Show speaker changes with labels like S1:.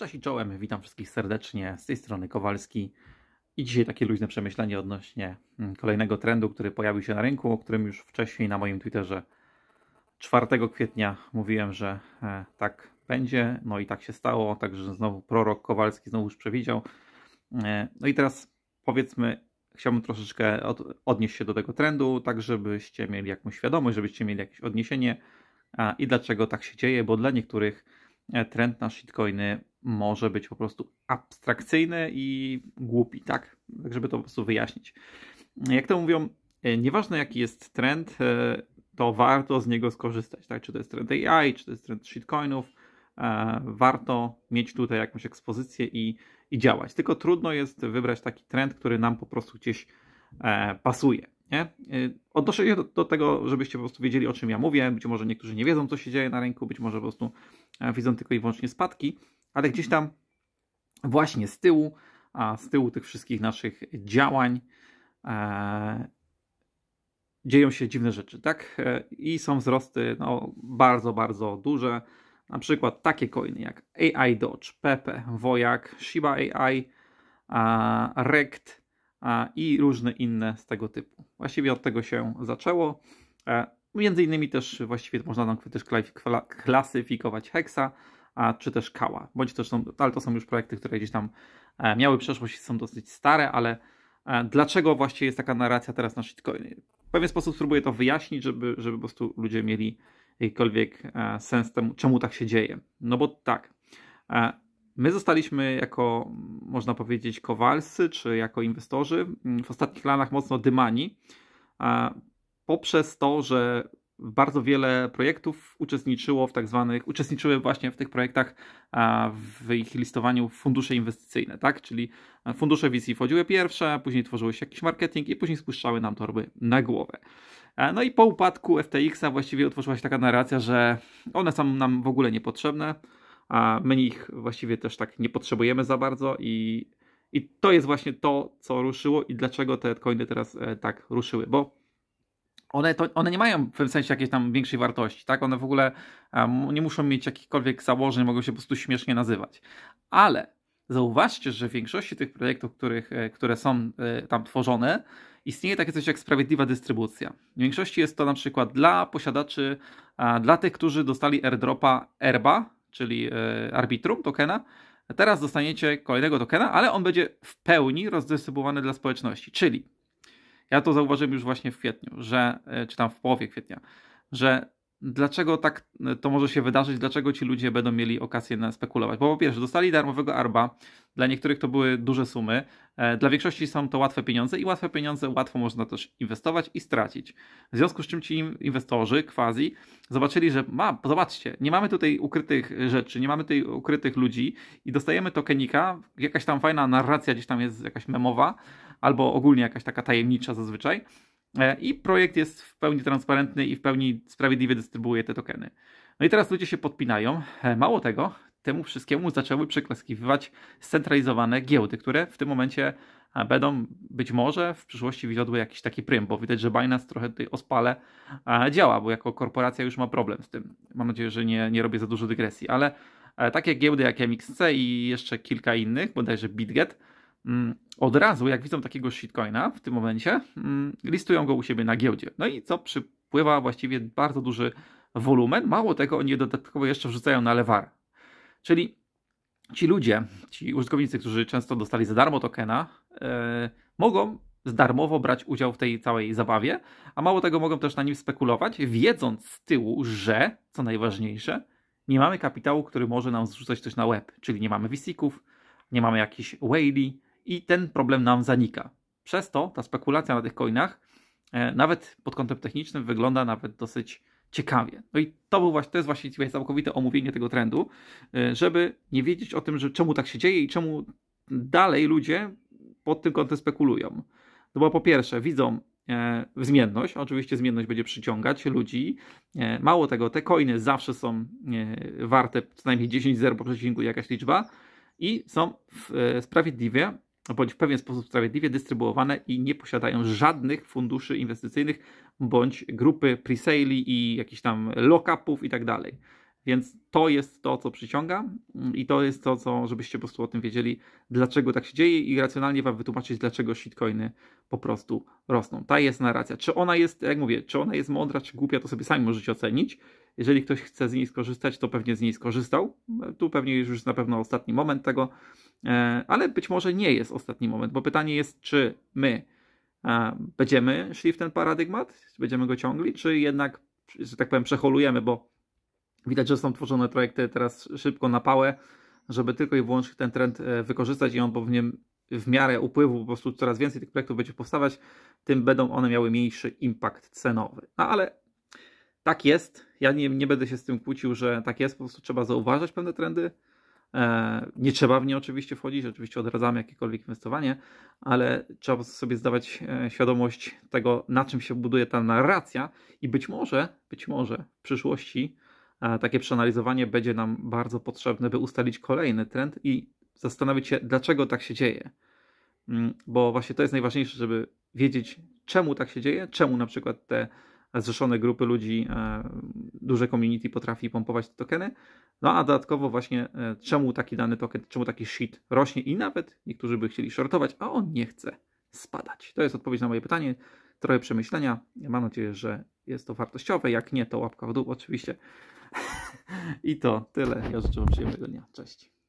S1: Cześć i czołem, witam wszystkich serdecznie, z tej strony Kowalski i dzisiaj takie luźne przemyślenie odnośnie mm, kolejnego trendu, który pojawił się na rynku, o którym już wcześniej na moim Twitterze 4 kwietnia mówiłem, że e, tak będzie, no i tak się stało, także znowu prorok Kowalski znowu już przewidział. E, no i teraz powiedzmy, chciałbym troszeczkę odnieść się do tego trendu, tak żebyście mieli jakąś świadomość, żebyście mieli jakieś odniesienie i dlaczego tak się dzieje, bo dla niektórych e, trend na shitcoiny może być po prostu abstrakcyjny i głupi, tak? Tak, żeby to po prostu wyjaśnić. Jak to mówią, e, nieważne jaki jest trend, e, to warto z niego skorzystać, tak? Czy to jest trend AI, czy to jest trend shitcoinów, e, warto mieć tutaj jakąś ekspozycję i, i działać. Tylko trudno jest wybrać taki trend, który nam po prostu gdzieś pasuje. Nie? Odnoszę się do, do, tego, żebyście po prostu wiedzieli, o czym ja mówię. Być może niektórzy nie wiedzą, co się dzieje na rynku, być może po prostu widzą tylko i wyłącznie spadki, ale gdzieś tam właśnie z tyłu, a z tyłu tych wszystkich naszych działań e, dzieją się dziwne rzeczy, tak? E, I są wzrosty no, bardzo, bardzo duże. Na przykład takie coiny jak AI Dodge, Pepe, Wojak, Shiba AI, a, Rekt i różne inne z tego typu. Właściwie od tego się zaczęło. E, między innymi też właściwie można nam też klasyfikować Hexa, a, czy też Kała. Bądź też są, ale to są już projekty, które gdzieś tam e, miały przeszłość i są dosyć stare, ale e, dlaczego właściwie jest taka narracja teraz na shitcoinie? W pewien sposób spróbuję to wyjaśnić, żeby, żeby po prostu ludzie mieli jakikolwiek e, sens temu, czemu tak się dzieje. No bo tak, my zostaliśmy jako, można powiedzieć, kowalscy, czy jako inwestorzy mm, w ostatnich latach mocno dymani poprzez to, że bardzo wiele projektów uczestniczyło w tak zwanych, uczestniczyły właśnie w tych projektach w ich listowaniu fundusze inwestycyjne, tak? Czyli e, fundusze VC wchodziły pierwsze, później tworzyły się jakiś marketing i później spuszczały nam torby na głowę. E, no i po upadku FTX-a właściwie utworzyła się taka narracja, że one są nam w ogóle niepotrzebne, a my ich właściwie też tak nie potrzebujemy za bardzo i, i to jest właśnie to, co ruszyło i dlaczego te coiny teraz e, tak ruszyły, bo one, to, one nie mają w tym sensie jakiejś tam większej wartości, tak? One w ogóle um, nie muszą mieć jakichkolwiek założeń, mogą się po prostu śmiesznie nazywać. Ale zauważcie, że w większości tych projektów, których, e, które są y, tam tworzone, istnieje takie coś jak sprawiedliwa dystrybucja. W większości jest to na przykład dla posiadaczy, a, dla tych, którzy dostali airdropa ERBA, czyli y, Arbitrum tokena, Teraz dostaniecie kolejnego tokena, ale on będzie w pełni rozdystrybuowany dla społeczności. Czyli ja to zauważyłem już właśnie w kwietniu, że, e, czy tam w połowie kwietnia, że dlaczego tak e, to może się wydarzyć, dlaczego ci ludzie będą mieli okazję na spekulować. Bo po pierwsze, dostali darmowego arba, dla niektórych to były duże sumy, e, dla większości są to łatwe pieniądze i łatwe pieniądze łatwo można też inwestować i stracić. W związku z czym ci inwestorzy, quasi, zobaczyli, że ma, zobaczcie, nie mamy tutaj ukrytych rzeczy, nie mamy tutaj ukrytych ludzi i dostajemy tokenika, jakaś tam fajna narracja gdzieś tam jest, jakaś memowa, albo ogólnie jakaś taka tajemnicza zazwyczaj. E, I projekt jest w pełni transparentny i w pełni sprawiedliwie dystrybuuje te tokeny. No i teraz ludzie się podpinają. E, mało tego, temu wszystkiemu zaczęły przyklaskiwać scentralizowane giełdy, które w tym momencie e, będą być może w przyszłości wiodły jakiś taki prym, bo widać, że Binance trochę tutaj ospale działa, bo jako korporacja już ma problem z tym. Mam nadzieję, że nie, nie robię za dużo dygresji, ale takie giełdy jak MXC i jeszcze kilka innych, bodajże BitGet, Mm, od razu, jak widzą takiego shitcoina w tym momencie, mm, listują go u siebie na giełdzie. No i co przypływa właściwie bardzo duży wolumen. Mało tego, oni dodatkowo jeszcze wrzucają na lewar. Czyli ci ludzie, ci użytkownicy, którzy często dostali za darmo tokena, yy, mogą darmowo brać udział w tej całej zabawie, a mało tego mogą też na nim spekulować, wiedząc z tyłu, że, co najważniejsze, nie mamy kapitału, który może nam zrzucać coś na web, czyli nie mamy wisików, nie mamy jakichś whaley, i ten problem nam zanika. Przez to ta spekulacja na tych coinach, e, nawet pod kątem technicznym, wygląda nawet dosyć ciekawie. No i to, był właśnie, to jest właśnie całkowite omówienie tego trendu, e, żeby nie wiedzieć o tym, że czemu tak się dzieje i czemu dalej ludzie pod tym kątem spekulują. No bo po pierwsze widzą e, zmienność, oczywiście zmienność będzie przyciągać ludzi. E, mało tego, te coiny zawsze są e, warte co najmniej 10 zer po przecinku jakaś liczba i są w, e, sprawiedliwie bądź w pewien sposób sprawiedliwie dystrybuowane i nie posiadają żadnych funduszy inwestycyjnych bądź grupy pre-sale i jakichś tam lock-upów i tak dalej. Więc to jest to, co przyciąga mm, i to jest to, co, żebyście po prostu o tym wiedzieli, dlaczego tak się dzieje i racjonalnie Wam wytłumaczyć, dlaczego shitcoiny po prostu rosną. Ta jest narracja. Czy ona jest, jak mówię, czy ona jest mądra, czy głupia, to sobie sami możecie ocenić. Jeżeli ktoś chce z niej skorzystać, to pewnie z niej skorzystał. Tu pewnie już na pewno ostatni moment tego E, ale być może nie jest ostatni moment, bo pytanie jest, czy my e, będziemy szli w ten paradygmat, będziemy go ciągli, czy jednak, że tak powiem, przeholujemy, bo widać, że są tworzone projekty teraz szybko na pałę, żeby tylko i wyłącznie ten trend e, wykorzystać i on powinien w miarę upływu po prostu coraz więcej tych projektów będzie powstawać, tym będą one miały mniejszy impact cenowy. No ale tak jest. Ja nie, nie będę się z tym kłócił, że tak jest. Po prostu trzeba zauważać pewne trendy, E, nie trzeba w nie oczywiście wchodzić, oczywiście odradzamy jakiekolwiek inwestowanie, ale trzeba sobie zdawać e, świadomość tego, na czym się buduje ta narracja i być może, być może w przyszłości e, takie przeanalizowanie będzie nam bardzo potrzebne, by ustalić kolejny trend i zastanowić się, dlaczego tak się dzieje. Mm, bo właśnie to jest najważniejsze, żeby wiedzieć, czemu tak się dzieje, czemu na przykład te zrzeszone grupy ludzi, e, duże community potrafi pompować te tokeny. No a dodatkowo właśnie e, czemu taki dany token, czemu taki shit rośnie i nawet niektórzy by chcieli shortować, a on nie chce spadać. To jest odpowiedź na moje pytanie. Trochę przemyślenia. Mam nadzieję, że jest to wartościowe. Jak nie, to łapka w dół oczywiście. I to tyle. Ja życzę Wam przyjemnego dnia. Cześć.